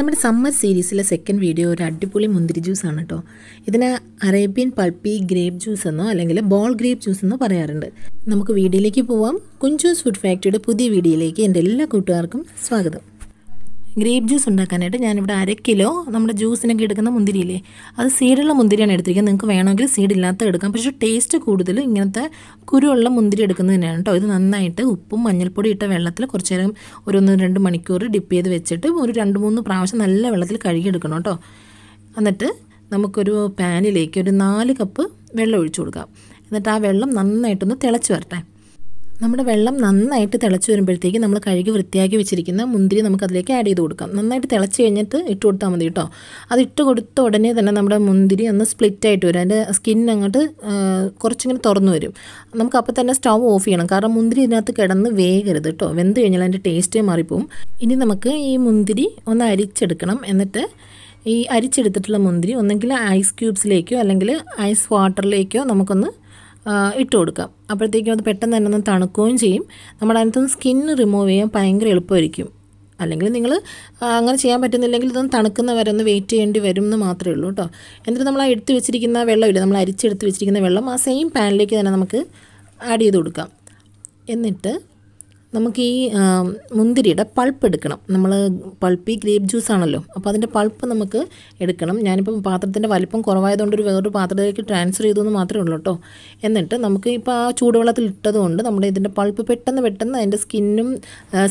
നമ്മുടെ സമ്മർ സീരീസിലെ second video ഒരു അടിപൊളി മുന്തിരി ജ്യൂസാണ് കേട്ടോ ഇതിന് അറേബ്യൻ പൾപ്പി ഗ്രേപ്പ് ജ്യൂസ് എന്നോ അല്ലെങ്കിൽ ബോൾ ഗ്രേപ്പ് ജ്യൂസ് എന്നോ പറയാറുണ്ട് നമുക്ക് വീഡിയോയിലേക്ക് പോവാം കുഞ്ചൂസ് ഫുഡ് ഫാക്ടറിയുടെ പുതിയ വീഡിയോയിലേക്ക് എൻ്റെ എല്ലാ കൂട്ടുകാർക്കും സ്വാഗതം ഗ്രേപ്പ് ജ്യൂസ് ഉണ്ടാക്കാനായിട്ട് ഞാനിവിടെ അര കിലോ നമ്മുടെ ജ്യൂസിനൊക്കെ എടുക്കുന്ന മുന്തിരിയില്ലേ അത് സീഡുള്ള മുന്തിരിയാണ് എടുത്തിരിക്കുന്നത് നിങ്ങൾക്ക് വേണമെങ്കിൽ സീഡ് ഇല്ലാത്ത എടുക്കാം പക്ഷേ ടേസ്റ്റ് കൂടുതൽ ഇങ്ങനത്തെ കുരുവുള്ള മുന്തിരി എടുക്കുന്നത് തന്നെയാണ് കേട്ടോ ഇത് നന്നായിട്ട് ഉപ്പും മഞ്ഞൾപ്പൊടി ഇട്ട വെള്ളത്തിൽ കുറച്ച് നേരം ഒരു ഒന്ന് രണ്ട് മണിക്കൂർ ഡിപ്പ് ചെയ്ത് വെച്ചിട്ട് ഒരു രണ്ട് മൂന്ന് പ്രാവശ്യം നല്ല വെള്ളത്തിൽ കഴുകിയെടുക്കണം കേട്ടോ എന്നിട്ട് നമുക്കൊരു പാനിലേക്ക് ഒരു നാല് കപ്പ് വെള്ളം ഒഴിച്ചു കൊടുക്കാം എന്നിട്ട് ആ വെള്ളം നന്നായിട്ടൊന്ന് തിളച്ച് വരട്ടെ നമ്മുടെ വെള്ളം നന്നായിട്ട് തിളച്ച് വരുമ്പോഴത്തേക്ക് നമ്മൾ കഴുകി വൃത്തിയാക്കി വെച്ചിരിക്കുന്ന മുന്തിരി നമുക്ക് അതിലേക്ക് ആഡ് ചെയ്ത് കൊടുക്കാം നന്നായിട്ട് തിളച്ച് കഴിഞ്ഞിട്ട് ഇട്ട് കൊടുത്താൽ മതി കേട്ടോ അത് ഇട്ട് കൊടുത്ത ഉടനെ തന്നെ നമ്മുടെ മുന്തിരി ഒന്ന് സ്പ്ലിറ്റ് ആയിട്ട് വരും അതിൻ്റെ സ്കിൻ അങ്ങോട്ട് കുറച്ചിങ്ങനെ തുറന്നു വരും നമുക്ക് അപ്പോൾ തന്നെ സ്റ്റൗ ഓഫ് ചെയ്യണം കാരണം മുന്തിരി ഇതിനകത്ത് കിടന്ന് വേഗരുത് കേട്ടോ വെന്ത് കഴിഞ്ഞാൽ അതിൻ്റെ ടേസ്റ്റേ മാറിപ്പോവും ഇനി നമുക്ക് ഈ മുന്തിരി ഒന്ന് അരിച്ചെടുക്കണം എന്നിട്ട് ഈ അരിച്ചെടുത്തിട്ടുള്ള മുന്തിരി ഒന്നെങ്കിൽ ഐസ് ക്യൂബ്സിലേക്കോ അല്ലെങ്കിൽ ഐസ് വാട്ടറിലേക്കോ നമുക്കൊന്ന് ഇട്ട് കൊടുക്കാം അപ്പോഴത്തേക്കും അത് പെട്ടെന്ന് തന്നെ ഒന്ന് തണുക്കുകയും ചെയ്യും നമ്മുടെ അതിനകത്തുനിന്ന് സ്കിൻ റിമൂവ് ചെയ്യാൻ ഭയങ്കര എളുപ്പമായിരിക്കും അല്ലെങ്കിൽ നിങ്ങൾ അങ്ങനെ ചെയ്യാൻ പറ്റുന്നില്ലെങ്കിൽ ഇതൊന്ന് തണുക്കുന്ന വരെ ഒന്ന് വെയിറ്റ് ചെയ്യേണ്ടി വരും എന്ന് മാത്രമേ ഉള്ളൂ കേട്ടോ എന്നിട്ട് നമ്മൾ ആ എടുത്ത് വെച്ചിരിക്കുന്ന വെള്ളമില്ല നമ്മൾ അരിച്ചെടുത്ത് വെച്ചിരിക്കുന്ന വെള്ളം ആ സെയിം പാനിലേക്ക് തന്നെ നമുക്ക് ആഡ് ചെയ്ത് കൊടുക്കാം എന്നിട്ട് നമുക്ക് ഈ മുന്തിരിയുടെ പൾപ്പ് എടുക്കണം നമ്മൾ പൾപ്പി ഗ്രേപ്പ് ജ്യൂസ് ആണല്ലോ അപ്പോൾ അതിൻ്റെ പൾപ്പ് നമുക്ക് എടുക്കണം ഞാനിപ്പം പാത്രത്തിൻ്റെ വലിപ്പം കുറവായതുകൊണ്ട് ഒരു വേറൊരു പാത്രത്തിലേക്ക് ട്രാൻസ്ഫർ എന്ന് മാത്രമേ ഉള്ളൂ കേട്ടോ എന്നിട്ട് നമുക്ക് ഇപ്പോൾ ആ ചൂടുവെള്ളത്തിൽ ഇട്ടതുകൊണ്ട് നമ്മുടെ ഇതിൻ്റെ പൾപ്പ് പെട്ടെന്ന് പെട്ടെന്ന് അതിൻ്റെ സ്കിന്നും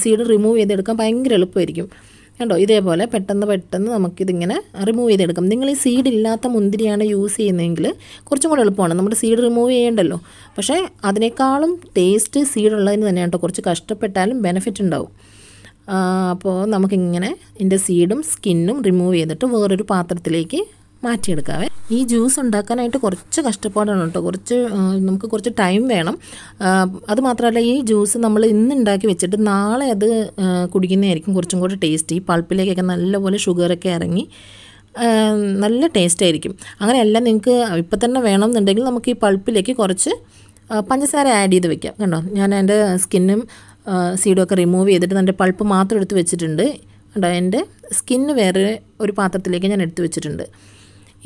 സീഡും റിമൂവ് ചെയ്തെടുക്കാൻ ഭയങ്കര എളുപ്പമായിരിക്കും കണ്ടോ ഇതേപോലെ പെട്ടെന്ന് പെട്ടെന്ന് നമുക്കിതിങ്ങനെ റിമൂവ് ചെയ്തെടുക്കാം നിങ്ങൾ ഈ സീഡ് ഇല്ലാത്ത മുന്തിരിയാണ് യൂസ് ചെയ്യുന്നതെങ്കിൽ കുറച്ചും കൂടെ എളുപ്പമാണ് നമ്മുടെ സീഡ് റിമൂവ് ചെയ്യേണ്ടല്ലോ പക്ഷേ അതിനേക്കാളും ടേസ്റ്റ് സീഡ് ഉള്ളതിന് തന്നെയാണ് കേട്ടോ കുറച്ച് കഷ്ടപ്പെട്ടാലും ബെനിഫിറ്റ് ഉണ്ടാവും അപ്പോൾ നമുക്കിങ്ങനെ ഇതിൻ്റെ സീഡും സ്കിന്നും റിമൂവ് ചെയ്തിട്ട് വേറൊരു പാത്രത്തിലേക്ക് മാറ്റിയെടുക്കാവേ ഈ ജ്യൂസ് ഉണ്ടാക്കാനായിട്ട് കുറച്ച് കഷ്ടപ്പാടാണ് കേട്ടോ കുറച്ച് നമുക്ക് കുറച്ച് ടൈം വേണം അത് മാത്രമല്ല ഈ ജ്യൂസ് നമ്മൾ ഇന്ന് ഉണ്ടാക്കി വെച്ചിട്ട് നാളെ അത് കുടിക്കുന്നതായിരിക്കും കുറച്ചും കൂടി ടേസ്റ്റ് ഈ പൾപ്പിലേക്കൊക്കെ നല്ലപോലെ ഷുഗറൊക്കെ ഇറങ്ങി നല്ല ടേസ്റ്റ് ആയിരിക്കും അങ്ങനെയല്ല നിങ്ങൾക്ക് ഇപ്പം തന്നെ വേണമെന്നുണ്ടെങ്കിൽ നമുക്ക് ഈ പൾപ്പിലേക്ക് കുറച്ച് പഞ്ചസാര ആഡ് ചെയ്ത് വെക്കാം കണ്ടോ ഞാൻ എൻ്റെ സ്കിന്നും സീഡും ഒക്കെ റിമൂവ് ചെയ്തിട്ട് എൻ്റെ പൾപ്പ് മാത്രം എടുത്ത് വെച്ചിട്ടുണ്ട് കണ്ടോ എൻ്റെ സ്കിന്ന് വേറെ ഒരു പാത്രത്തിലേക്ക് ഞാൻ എടുത്ത് വെച്ചിട്ടുണ്ട്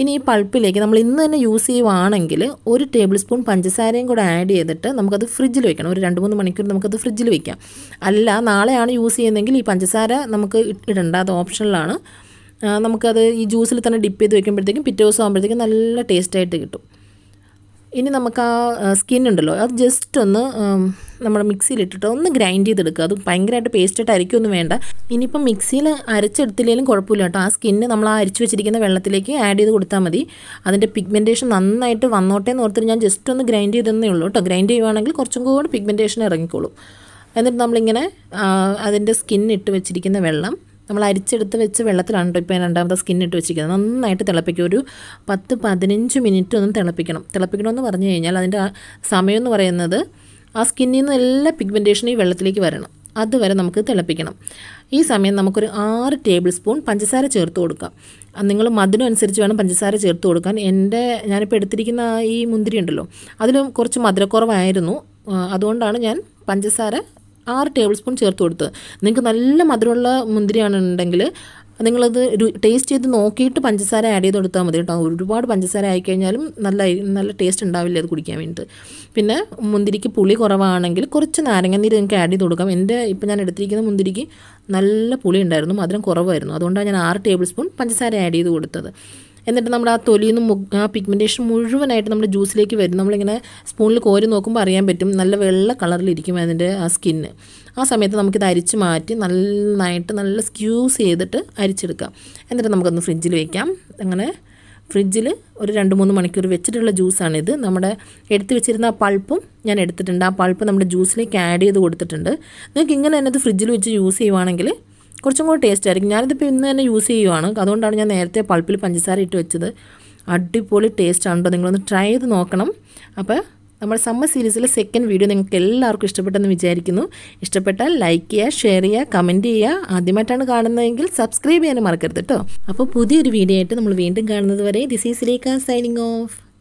ഇനി ഈ പൾപ്പിലേക്ക് നമ്മൾ ഇന്ന് തന്നെ യൂസ് ചെയ്യുവാണെങ്കിൽ ഒരു ടേബിൾ സ്പൂൺ പഞ്ചസാരയും കൂടെ ആഡ് ചെയ്തിട്ട് നമുക്കത് ഫ്രിഡ്ജിൽ വെക്കണം ഒരു രണ്ട് മൂന്ന് മണിക്കൂർ നമുക്കത് ഫ്രിഡ്ജിൽ വെക്കാം അല്ല നാളെയാണ് യൂസ് ചെയ്യുന്നതെങ്കിൽ ഈ പഞ്ചസാര നമുക്ക് ഇടണ്ട അത് ഓപ്ഷനിലാണ് നമുക്കത് ഈ ജ്യൂസിൽ തന്നെ ഡിപ്പ് ചെയ്ത് വെക്കുമ്പോഴത്തേക്കും പിറ്റേ ദിവസം ആകുമ്പോഴത്തേക്കും നല്ല ടേസ്റ്റായിട്ട് കിട്ടും ഇനി നമുക്ക് ആ സ്കിൻ ഉണ്ടല്ലോ അത് ജസ്റ്റ് ഒന്ന് നമ്മൾ മിക്സിയിലിട്ടിട്ട് ഒന്ന് ഗ്രൈൻഡ് ചെയ്തെടുക്കുക അത് ഭയങ്കരമായിട്ട് പേസ്റ്റായിട്ട് ഒന്നും വേണ്ട ഇനിയിപ്പം മിക്സിയിൽ അരച്ചെടുത്തില്ലെങ്കിലും കുഴപ്പമില്ല കേട്ടോ ആ സ്കിന്ന് നമ്മൾ ആ അരച്ച് വെച്ചിരിക്കുന്ന വെള്ളത്തിലേക്ക് ആഡ് ചെയ്ത് കൊടുത്താൽ മതി അതിൻ്റെ പിഗ്മെൻറ്റേഷൻ നന്നായിട്ട് വന്നോട്ടേ എന്ന് ഓർത്തിട്ട് ഞാൻ ജസ്റ്റ് ഒന്ന് ഗ്രൈൻഡ് ചെയ്തെന്നേ ഉള്ളൂ കേട്ടോ ഗ്രൈൻഡ് ചെയ്യുവാണെങ്കിൽ കുറച്ചും കൂടി പിഗ്മെൻറ്റേഷൻ ഇറങ്ങിക്കോളും എന്നിട്ട് നമ്മളിങ്ങനെ അതിൻ്റെ സ്കിൻ ഇട്ട് വെച്ചിരിക്കുന്ന വെള്ളം നമ്മൾ അരിച്ചെടുത്ത് വെച്ച് വെള്ളത്തിലാണ് കേട്ടോ ഇപ്പോൾ രണ്ടാമത്തെ സ്കിൻ ഇട്ട് വെച്ചിരിക്കുന്നത് നന്നായിട്ട് തിളപ്പിക്കും ഒരു പത്ത് പതിനഞ്ച് മിനിറ്റ് ഒന്നും തിളപ്പിക്കണം തിളപ്പിക്കണമെന്ന് പറഞ്ഞു കഴിഞ്ഞാൽ അതിൻ്റെ സമയം എന്ന് പറയുന്നത് ആ സ്കിന്നിൽ നിന്ന് എല്ലാ പിഗ്മെൻറ്റേഷനും ഈ വെള്ളത്തിലേക്ക് വരണം അതുവരെ നമുക്ക് തിളപ്പിക്കണം ഈ സമയം നമുക്കൊരു ആറ് ടേബിൾ സ്പൂൺ പഞ്ചസാര ചേർത്ത് കൊടുക്കാം നിങ്ങൾ മധുരം അനുസരിച്ച് വേണം പഞ്ചസാര ചേർത്ത് കൊടുക്കാൻ എൻ്റെ ഞാനിപ്പോൾ എടുത്തിരിക്കുന്ന ഈ മുന്തിരി ഉണ്ടല്ലോ അതിൽ കുറച്ച് മധുരക്കുറവായിരുന്നു അതുകൊണ്ടാണ് ഞാൻ പഞ്ചസാര ആറ് ടേബിൾ സ്പൂൺ ചേർത്ത് കൊടുത്തത് നിങ്ങൾക്ക് നല്ല മധുരമുള്ള മുന്തിരിയാണെന്നുണ്ടെങ്കിൽ അപ്പോൾ നിങ്ങളത് ടേസ്റ്റ് ചെയ്ത് നോക്കിയിട്ട് പഞ്ചസാര ആഡ് ചെയ്ത് കൊടുത്താൽ മതി കേട്ടോ ഒരുപാട് പഞ്ചസാര ആയിക്കഴിഞ്ഞാലും നല്ല നല്ല ടേസ്റ്റ് ഉണ്ടാവില്ല അത് കുടിക്കാൻ വേണ്ടിയിട്ട് പിന്നെ മുന്തിരിക്ക് പുളി കുറവാണെങ്കിൽ കുറച്ച് നാരങ്ങനീര് നിങ്ങൾക്ക് ആഡ് ചെയ്ത് കൊടുക്കാം എൻ്റെ ഇപ്പം ഞാൻ എടുത്തിരിക്കുന്ന മുന്തിരിക്ക് നല്ല പുളി ഉണ്ടായിരുന്നു മധുരം കുറവായിരുന്നു അതുകൊണ്ടാണ് ഞാൻ ആറ് ടേബിൾ സ്പൂൺ പഞ്ചസാര ആഡ് ചെയ്ത് കൊടുത്തത് എന്നിട്ട് നമ്മുടെ ആ തൊലിയിൽ നിന്ന് ആ പിഗ്മെൻറ്റേഷൻ മുഴുവനായിട്ട് നമ്മുടെ ജ്യൂസിലേക്ക് വരും നമ്മളിങ്ങനെ സ്പൂണിൽ കോരി നോക്കുമ്പോൾ അറിയാൻ പറ്റും നല്ല വെള്ള കളറിലിരിക്കും അതിൻ്റെ ആ സ്കിന്ന് ആ സമയത്ത് നമുക്കിത് അരിച്ച് മാറ്റി നന്നായിട്ട് നല്ല സ്ക്യൂസ് ചെയ്തിട്ട് അരിച്ചെടുക്കാം എന്നിട്ട് നമുക്കൊന്ന് ഫ്രിഡ്ജിൽ വയ്ക്കാം അങ്ങനെ ഫ്രിഡ്ജിൽ ഒരു രണ്ട് മൂന്ന് മണിക്കൂർ വെച്ചിട്ടുള്ള ജ്യൂസാണിത് നമ്മുടെ എടുത്ത് വെച്ചിരുന്ന ആ പൾപ്പും ഞാൻ എടുത്തിട്ടുണ്ട് ആ പൾപ്പ് നമ്മുടെ ജ്യൂസിലേക്ക് ആഡ് ചെയ്ത് കൊടുത്തിട്ടുണ്ട് നിങ്ങൾക്ക് ഇങ്ങനെ തന്നെ ഫ്രിഡ്ജിൽ വെച്ച് യൂസ് ചെയ്യുവാണെങ്കിൽ കുറച്ചും കൂടി ടേസ്റ്റ് ആയിരിക്കും ഞാനിതിപ്പോൾ ഇന്ന് തന്നെ യൂസ് ചെയ്യുവാണ് അതുകൊണ്ടാണ് ഞാൻ നേരത്തെ പൾപ്പിൽ പഞ്ചസാര ഇട്ട് വെച്ചത് അടിപൊളി ടേസ്റ്റ് ആണോ നിങ്ങളൊന്ന് ട്രൈ ചെയ്ത് നോക്കണം അപ്പോൾ നമ്മുടെ സമ്മർ സീരീസിലെ സെക്കൻഡ് വീഡിയോ നിങ്ങൾക്ക് എല്ലാവർക്കും ഇഷ്ടപ്പെട്ടെന്ന് വിചാരിക്കുന്നു ഇഷ്ടപ്പെട്ടാൽ ലൈക്ക് ചെയ്യുക ഷെയർ ചെയ്യുക കമൻറ്റ് ചെയ്യുക ആദ്യമായിട്ടാണ് കാണുന്നതെങ്കിൽ സബ്സ്ക്രൈബ് ചെയ്യാനും മറക്കരുത് കേട്ടോ അപ്പോൾ പുതിയൊരു വീഡിയോ ആയിട്ട് നമ്മൾ വീണ്ടും കാണുന്നത് വരെ this is Lekha signing of